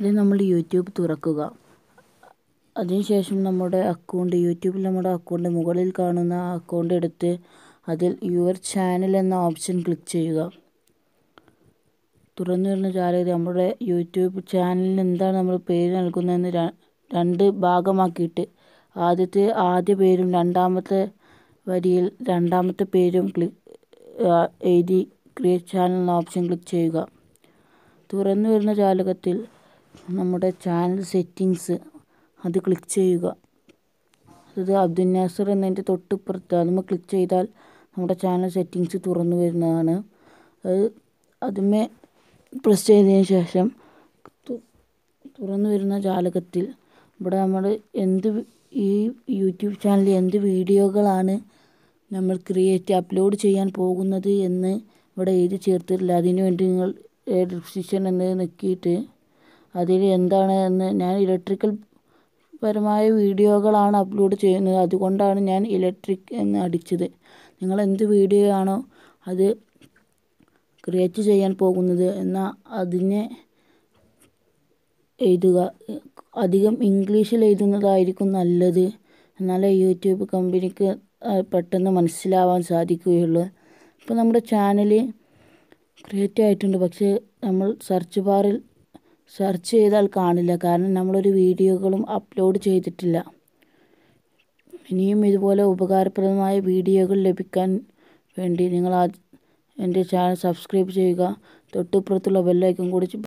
അതിന് നമ്മൾ യൂട്യൂബ് തുറക്കുക അതിനുശേഷം നമ്മുടെ അക്കൗണ്ട് യൂട്യൂബിൽ നമ്മുടെ അക്കൗണ്ട് മുകളിൽ കാണുന്ന അക്കൗണ്ട് എടുത്ത് അതിൽ യുവർ ചാനൽ എന്ന ഓപ്ഷൻ ക്ലിക്ക് ചെയ്യുക തുറന്നു വരുന്ന ജാലകത്തിൽ നമ്മുടെ യൂട്യൂബ് ചാനലിന് എന്താണ് നമ്മൾ പേര് നൽകുന്നതെന്ന് രണ്ട് ഭാഗമാക്കിയിട്ട് ആദ്യത്തെ ആദ്യ പേരും രണ്ടാമത്തെ വരിയിൽ രണ്ടാമത്തെ പേരും ക്ലിക്ക് എഴുതി ക്രിയേറ്റ് ചാനൽ എന്ന ഓപ്ഷൻ ക്ലിക്ക് ചെയ്യുക തുറന്നു വരുന്ന ജാലകത്തിൽ നമ്മുടെ ചാനൽ സെറ്റിങ്സ് അത് ക്ലിക്ക് ചെയ്യുക അത് അബ്ദുൽ നാസർ എന്നതിൻ്റെ തൊട്ടിപ്പുറത്ത് നമ്മൾ ക്ലിക്ക് ചെയ്താൽ നമ്മുടെ ചാനൽ സെറ്റിങ്സ് തുറന്നു വരുന്നതാണ് അത് അതുമേ പ്രസ് ചെയ്തതിന് ശേഷം തുറന്നു വരുന്ന ജാലകത്തിൽ ഇവിടെ നമ്മൾ എന്ത് ഈ യൂട്യൂബ് ചാനലിൽ എന്ത് വീഡിയോകളാണ് നമ്മൾ ക്രിയേറ്റ് അപ്ലോഡ് ചെയ്യാൻ പോകുന്നത് എന്ന് ഇവിടെ എഴുതി ചേർത്തിട്ടില്ല അതിനുവേണ്ടി നിങ്ങൾ ഡിസ്ക്രിപ്ഷൻ എന്ന് നിൽക്കിയിട്ട് അതിൽ എന്താണ് എന്ന് ഞാൻ ഇലക്ട്രിക്കൽ പരമായ വീഡിയോകളാണ് അപ്ലോഡ് ചെയ്യുന്നത് അതുകൊണ്ടാണ് ഞാൻ ഇലക്ട്രിക് എന്ന് അടിച്ചത് നിങ്ങൾ എന്ത് വീഡിയോ ആണോ അത് ക്രിയേറ്റ് ചെയ്യാൻ പോകുന്നത് എന്നാൽ അതിനെ എഴുതുക അധികം ഇംഗ്ലീഷിൽ എഴുതുന്നതായിരിക്കും നല്ലത് എന്നാലേ യൂട്യൂബ് കമ്പനിക്ക് പെട്ടെന്ന് മനസ്സിലാവാൻ സാധിക്കുകയുള്ളൂ ഇപ്പോൾ നമ്മുടെ ചാനൽ ക്രിയേറ്റ് ആയിട്ടുണ്ട് പക്ഷേ നമ്മൾ സെർച്ച് ബാറിൽ സെർച്ച് ചെയ്താൽ കാണില്ല കാരണം നമ്മളൊരു വീഡിയോകളും അപ്ലോഡ് ചെയ്തിട്ടില്ല ഇനിയും ഇതുപോലെ ഉപകാരപ്രദമായ വീഡിയോകൾ ലഭിക്കാൻ വേണ്ടി നിങ്ങൾ എൻ്റെ ചാനൽ സബ്സ്ക്രൈബ് ചെയ്യുക തൊട്ടിപ്പുറത്തുള്ള ബെല്ലൈക്കും കൂടി